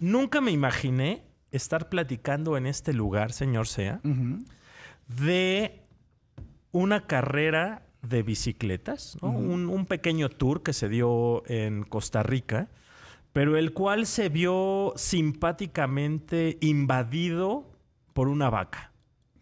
Nunca me imaginé estar platicando en este lugar, señor Sea, de una carrera de bicicletas, un, un, pequeño tour que se dio en Costa Rica, pero el cual se vio simpáticamente invadido por una vaca.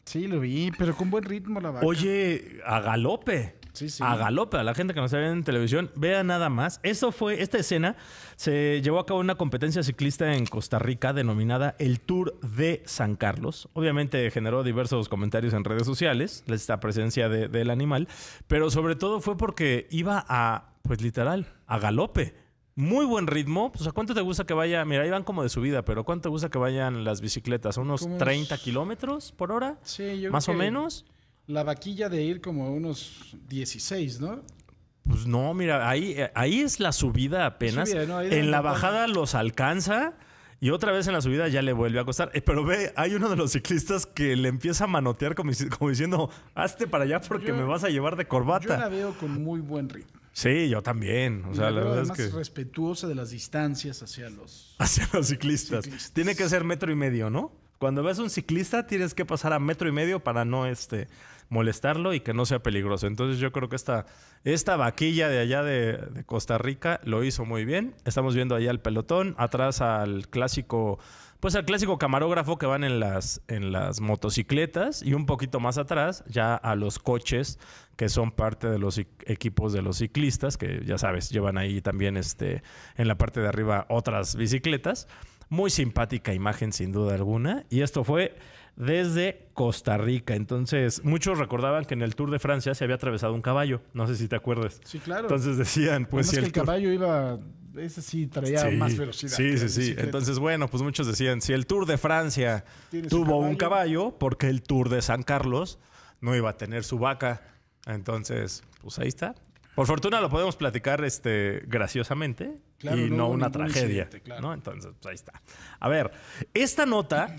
Sí, lo vi, pero con buen ritmo la vaca. Oye, a galope a galope. A la gente que nos ve en televisión, vea nada más. Eso fue, esta escena se llevó a cabo en una competencia ciclista en Costa Rica denominada el Tour de San Carlos. Obviamente generó diversos comentarios en redes sociales, esta presencia del animal, pero sobre todo fue porque iba a, pues literal, a galope. Muy buen ritmo. O pues, sea, ¿cuánto te gusta que vaya? Mira, iban como de subida, pero ¿cuánto te gusta que vayan las bicicletas? ¿Unos 30 kilómetros por hora? Sí, yo Más o menos la vaquilla de ir como unos 16, ¿no? Pues no, mira, ahí, eh, ahí es la subida apenas. en la bajada los alcanza. Y otra vez en la subida ya le vuelve a costar. Eh, pero ve, hay uno de los ciclistas que le empieza a manotear como, diciendo, hazte para allá porque me vas a llevar de corbata. Yo la veo con muy buen ritmo. Sí, yo también. O sea, la, verdad es que... respetuosa de las distancias hacia los... Hacia los ciclistas. Tiene que ser metro y medio, ¿no? Cuando ves un ciclista, tienes que pasar a metro y medio para no este, molestarlo y que no sea peligroso. Entonces, yo creo que esta, vaquilla de allá de, Costa Rica lo hizo muy bien. Estamos viendo allá al pelotón, atrás al clásico pues al clásico camarógrafo que van en las, motocicletas y un poquito más atrás ya a los coches que son parte de los equipos de los ciclistas, que ya sabes, llevan ahí también este, en la parte de arriba otras bicicletas. Muy simpática imagen, sin duda alguna. Y esto fue desde Costa Rica. Entonces, muchos recordaban que en el Tour de Francia se había atravesado un caballo. No sé si te acuerdas. Sí, claro. Entonces decían, pues si el, caballo iba, ese sí traía más velocidad. Sí, sí, sí. Entonces, bueno, pues muchos decían, si el Tour de Francia tuvo un caballo, porque el Tour de San Carlos no iba a tener su vaca. Entonces, pues ahí está. Por fortuna lo podemos platicar este, graciosamente y no, una tragedia. ¿no? Entonces, pues, ahí está. A ver, esta nota